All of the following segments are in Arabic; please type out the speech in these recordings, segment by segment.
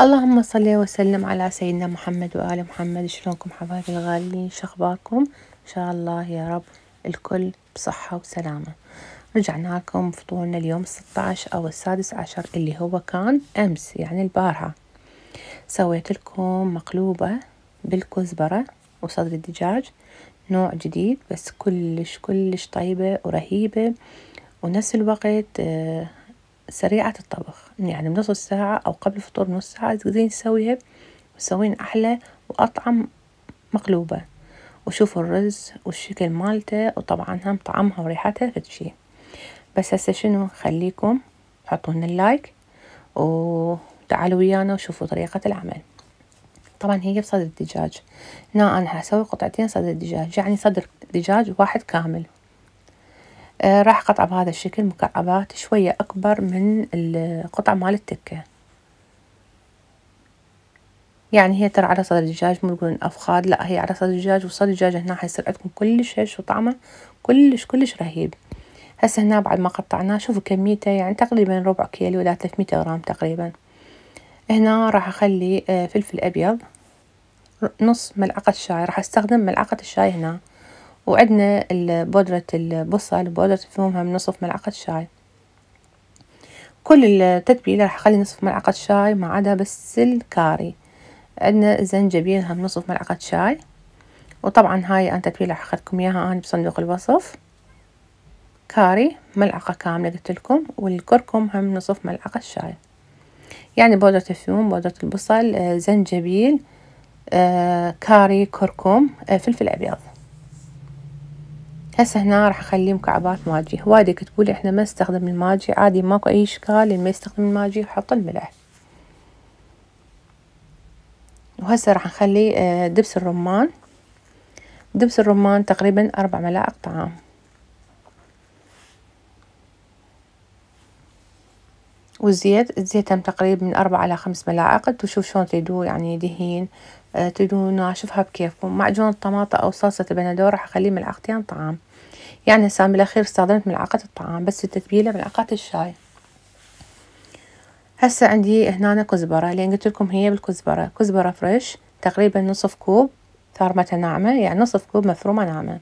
اللهم صل وسلم على سيدنا محمد وآل محمد شلونكم حبايبي الغاليين شخباركم إن شاء الله يا رب الكل بصحة وسلامة رجعنا لكم فطورنا اليوم 16 أو السادس عشر اللي هو كان أمس يعني البارحة سويت لكم مقلوبة بالكزبرة وصدر الدجاج نوع جديد بس كلش كلش طيبة ورهيبة ونفس الوقت آه سريعة الطبخ يعني بنص ساعة أو قبل الفطور بنص ساعة تقدرين تسويها وتسوين أحلى وأطعم مقلوبة وشوفوا الرز والشكل مالته وطبعا هم طعمها وريحتها فد شي بس هسه شنو خليكم حطوا لنا اللايك وتعالوا ويانا وشوفوا طريقة العمل طبعا هي بصدر الدجاج هنا أنا هسوي قطعتين صدر الدجاج يعني صدر دجاج واحد كامل آه، راح قطعه بهذا الشكل مكعبات شوية أكبر من القطعة مال التكة يعني هي ترى على صدر الدجاج مو نقول أفخاذ لا هي على صدر الدجاج وصدر الدجاج هنا حيصير عندكم كلش هش وطعمه كلش كلش رهيب هسه هنا بعد ما قطعناه شوفوا كميته يعني تقريبا ربع كيلو ولا 300 غرام تقريبا هنا راح أخلي آه، فلفل أبيض نص ملعقة شاي راح أستخدم ملعقة الشاي هنا وعندنا بودرة البصل بودرة الثوم هم نصف ملعقة شاي كل التتبيلة راح أخلي نصف ملعقة شاي ما عدا بس الكاري عندنا الزنجبيل هم نصف ملعقة شاي وطبعا هاي أنا تتبيلة راح أخذكم إياها أنا بصندوق الوصف كاري ملعقة كاملة قلت لكم والكركم هم نصف ملعقة شاي يعني بودرة الثوم بودرة البصل آه، زنجبيل آه، كاري كركم آه، فلفل أبيض هسه هنا راح اخلي مكعبات ماجي وايد يكتبوا احنا ما نستخدم الماجي عادي ماكو اي اشكال اللي ما يستخدم الماجي وحط الملح وهسه راح نخلي آه، دبس الرمان دبس الرمان تقريبا اربع ملاعق طعام والزيت الزيت هم تقريبا من اربع إلى خمس ملاعق تشوف شلون تريدوه يعني دهين آه، تريدوه ناشفها بكيفكم معجون الطماطة أو صلصة البندورة راح أخليه ملعقتين طعام يعني نسام بالأخير استخدمت ملعقة الطعام بس التتبيلة ملعقة الشاي هسه عندي هنا كزبرة لأن قلت لكم هي بالكزبرة كزبرة فريش تقريبا نصف كوب ثارمتها ناعمة يعني نصف كوب مفرومة ناعمة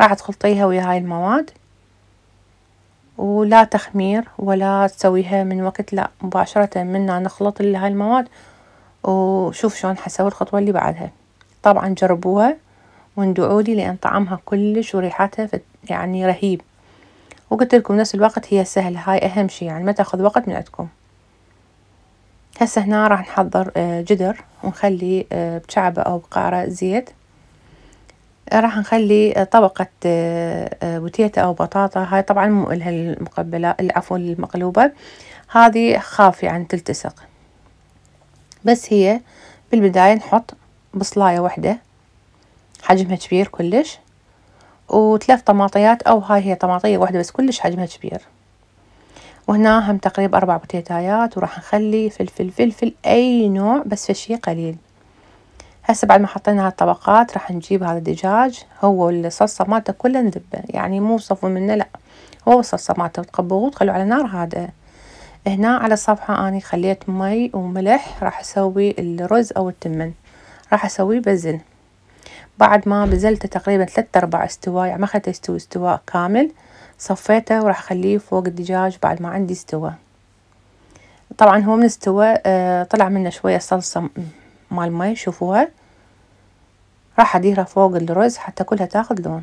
راح تخلطيها ويا هاي المواد ولا تخمير ولا تسويها من وقت لا مباشرة منا نخلط هاي المواد وشوف شلون حسوي الخطوة اللي بعدها طبعا جربوها من لي لأن طعمها كلش وريحتها يعني رهيب وقلت لكم نفس الوقت هي سهلة هاي أهم شي يعني ما تاخذ وقت من عندكم هسه هنا راح نحضر آه، جدر ونخلي آه، بشعبة أو بقارة زيت آه، راح نخلي طبقة بوتيتا أو بطاطا هاي طبعا مو إلها المقبلة العفو المقلوبة هذه خاف يعني تلتصق بس هي بالبداية نحط بصلاية واحدة حجمها كبير كلش وثلاث طماطيات او هاي هي طماطية واحدة بس كلش حجمها كبير وهنا هم تقريبا اربع بوتيتايات وراح نخلي فلفل فلفل اي نوع بس فشي قليل هسه بعد ما حطينا هالطبقات راح نجيب هذا الدجاج هو الصلصة مالته كلها نذبه يعني مو صفو منه لا هو الصلصة مالته تقبوه وتخلوه على نار هادئة هنا على الصفحة أنا خليت مي وملح راح أسوي الرز أو التمن راح أسوي بزن بعد ما بزلته تقريبا ثلاثة أرباع استواء يعني ما خليته يستوي استواء كامل صفيته وراح أخليه فوق الدجاج بعد ما عندي استوى طبعا هو من استوى آه، طلع منه شوية صلصة مال مي شوفوها راح أديرها فوق الرز حتى كلها تاخذ لون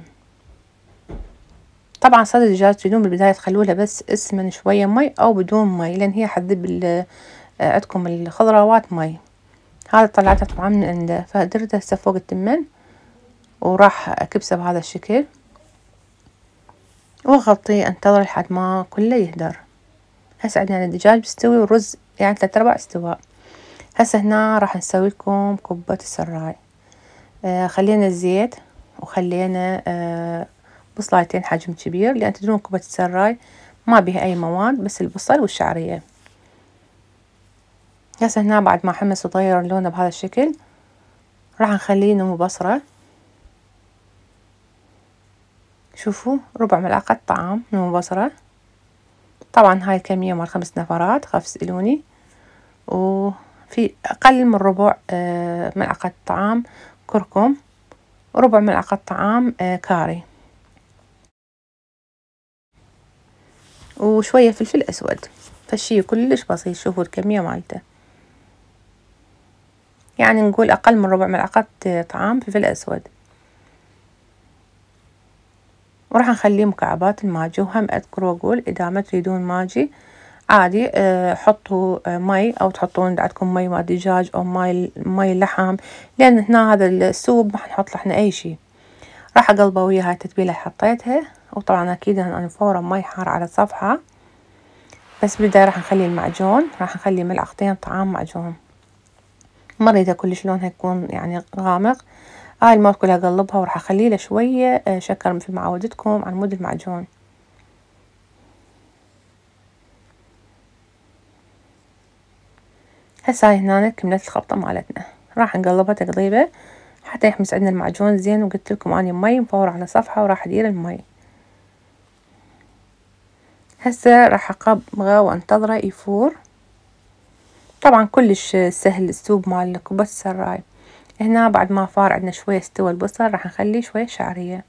طبعا صدر الدجاج تريدون بالبداية تخلولها بس اسمن شوية مي أو بدون مي لأن هي حتذب آه، عندكم الخضروات مي هذا طلعته طبعا من عنده فدرته هسه فوق التمن وراح أكبسه بهذا الشكل وأغطيه أنتظر لحد ما كله يهدر هسه عندنا الدجاج مستوي والرز يعني ثلاثة أرباع استواء هسه هنا راح نسوي لكم كوبة السراي آه خلينا الزيت وخلينا آه بصلايتين حجم كبير لأن تدرون كوبة السراي ما بيها أي مواد بس البصل والشعرية هسه هنا بعد ما حمص وطير لونه بهذا الشكل راح نخليه نمو بصره شوفوا ربع ملعقة طعام من البصرة طبعا هاي الكمية مال خمس نفرات خفس إلوني وفي أقل من ربع آه، ملعقة طعام كركم وربع ملعقة طعام آه، كاري وشوية فلفل أسود فالشي كلش بسيط شوفوا الكمية مالته يعني نقول أقل من ربع ملعقة آه، طعام فلفل أسود وراح نخلي مكعبات الماجي وهم اذكر واقول اذا ما تريدون ماجي عادي آه، حطوا آه، مي او تحطون عندكم مي مال دجاج او مي مي لحم لان هنا هذا السوب ما حنحط احنا اي شيء راح اقلبه ويا هاي التتبيله اللي حطيتها وطبعا اكيد انا فورا مي حار على صفحه بس بالبداية راح نخلي المعجون راح نخلي ملعقتين طعام معجون ما اريده كلش لونها يكون يعني غامق اه الماء كلها اقلبها وراح اخلي له شويه آه، شكر مثل ما عودتكم على مود المعجون هسه هاي هنا كملت الخبطه مالتنا راح نقلبها تقليبه حتى يحمس عندنا المعجون زين وقلت لكم اني مي مفور على صفحه وراح ادير المي هسه راح اقبغه وانتظره يفور طبعا كلش سهل السوب مالك وبس الرايب هنا بعد ما فار عندنا شوية استوى البصل راح نخلي شوية شعرية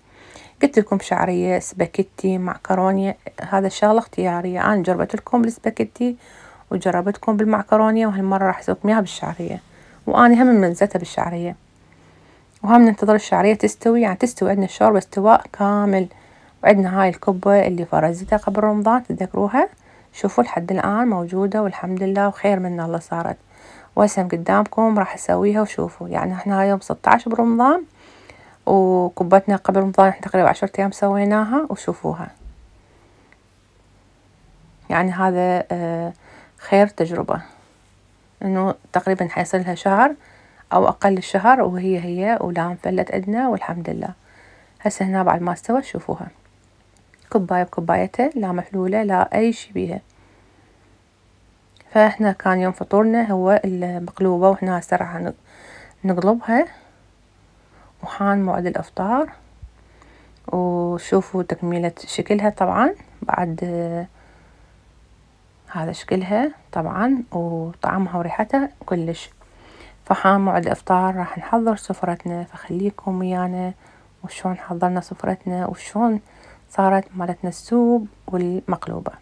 قلت لكم شعرية سباكيتي معكرونية هذا الشغلة اختيارية أنا جربت لكم بالسباكيتي وجربتكم بالمعكرونية وهالمرة راح اسوي إياها بالشعرية واني هم منزلتها بالشعرية وهم ننتظر الشعرية تستوي يعني تستوي عندنا الشوربة استواء كامل وعندنا هاي الكبة اللي فرزتها قبل رمضان تذكروها شوفوا لحد الآن موجودة والحمد لله وخير من الله صارت واسم قدامكم راح اسويها وشوفوا يعني احنا هاي يوم 16 برمضان وكبتنا قبل رمضان احنا تقريبا عشرة ايام سويناها وشوفوها يعني هذا آه، خير تجربة انه تقريبا حيصلها شهر او اقل الشهر وهي هي ولا انفلت ادنى والحمد لله هسه هنا بعد ما استوت شوفوها كوباية بكوبايتها لا محلولة لا اي شي بيها فاحنا كان يوم فطورنا هو المقلوبة وإحنا سرعة نقلبها وحان موعد الافطار وشوفوا تكملة شكلها طبعا بعد هذا شكلها طبعا وطعمها وريحتها كلش فحان موعد الافطار راح نحضر سفرتنا فخليكم ويانا وشون حضرنا سفرتنا وشون صارت مالتنا السوب والمقلوبه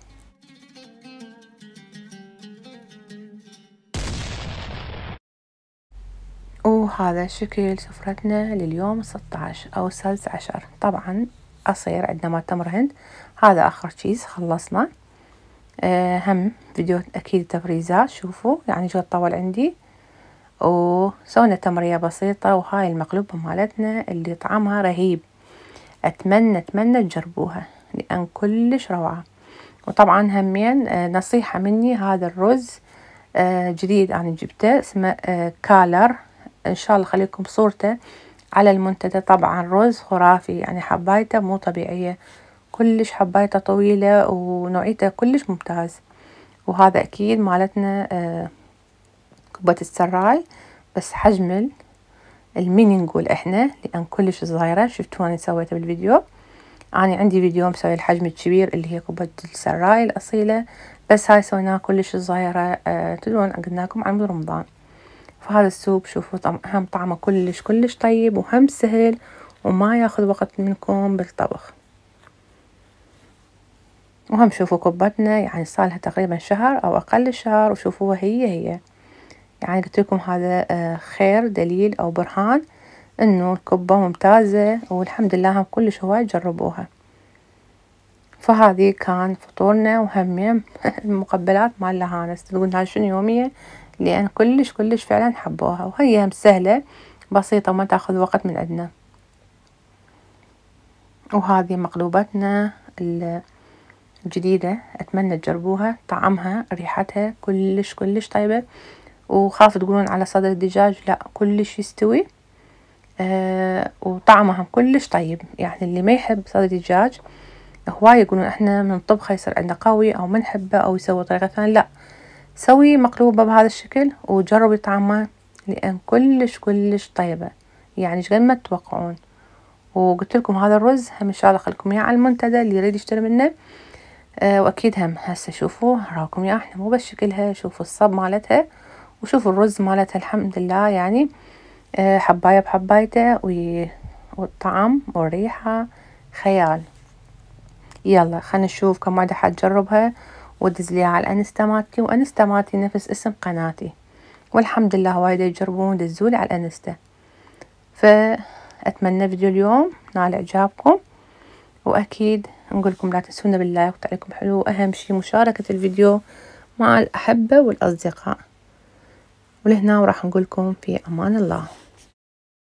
وهذا شكل سفرتنا لليوم 16 أو السادس عشر طبعا أصير عندنا ما تمر هند هذا آخر تشيز خلصنا أه هم فيديو أكيد تفريزات شوفوا يعني شو طول عندي وسونا تمرية بسيطة وهاي المقلوبة مالتنا اللي طعمها رهيب أتمنى أتمنى تجربوها لأن كلش روعة وطبعا همين آه، نصيحة مني هذا الرز آه، جديد أنا جبته اسمه آه، كالر ان شاء الله خليكم صورته على المنتدى طبعا رز خرافي يعني حبايته مو طبيعية كلش حبايته طويلة ونوعيته كلش ممتاز وهذا اكيد مالتنا آه، كوبة كبة السراي بس حجم الميني نقول احنا لان كلش صغيرة شفتوا انا سويته بالفيديو أنا عندي فيديو مسوي الحجم الكبير اللي هي كوبة السراي الأصيلة بس هاي سويناها كلش صغيرة آه، تدرون قلناكم عن رمضان هذا السوب شوفوا هم طعمه كلش كلش طيب وهم سهل وما ياخذ وقت منكم بالطبخ وهم شوفوا كبتنا يعني صالها تقريبا شهر او اقل شهر وشوفوها هي هي يعني قلت لكم هذا آه، خير دليل او برهان انه الكبة ممتازة والحمد لله هم كلش هواي جربوها فهذه كان فطورنا وهم المقبلات مال لهانس تقول هاي شنو يومية لأن كلش كلش فعلا حبوها وهي سهلة بسيطة وما تاخذ وقت من عندنا وهذه مقلوبتنا الجديدة أتمنى تجربوها طعمها ريحتها كلش كلش طيبة وخاف تقولون على صدر الدجاج لا كلش يستوي آه وطعمها كلش طيب يعني اللي ما يحب صدر الدجاج هواي يقولون احنا من طبخه يصير عندنا قوي او ما نحبه او يسوي طريقه ثانيه لا سوي مقلوبة بهذا الشكل وجربوا طعمها لأن كلش كلش طيبة يعني قد ما تتوقعون وقلت لكم هذا الرز هم ان شاء الله خلكم اياه على المنتدى اللي يريد يشتري منه أه واكيد هم هسه شوفوا راكم يا احنا مو بس شكلها شوفوا الصب مالتها وشوفوا الرز مالتها الحمد لله يعني أه حبايه بحبايته والطعم والريحه خيال يلا خلينا نشوف كم واحدة حتجربها ودز لي على الانستا مالتي وانستا مالتي نفس اسم قناتي والحمد لله هوايد يجربون دزولي على الانستا فاتمنى فيديو اليوم نال اعجابكم واكيد لكم لا تنسونا باللايك وتعليقكم حلو واهم شي مشاركه الفيديو مع الاحبه والاصدقاء ولهنا وراح لكم في امان الله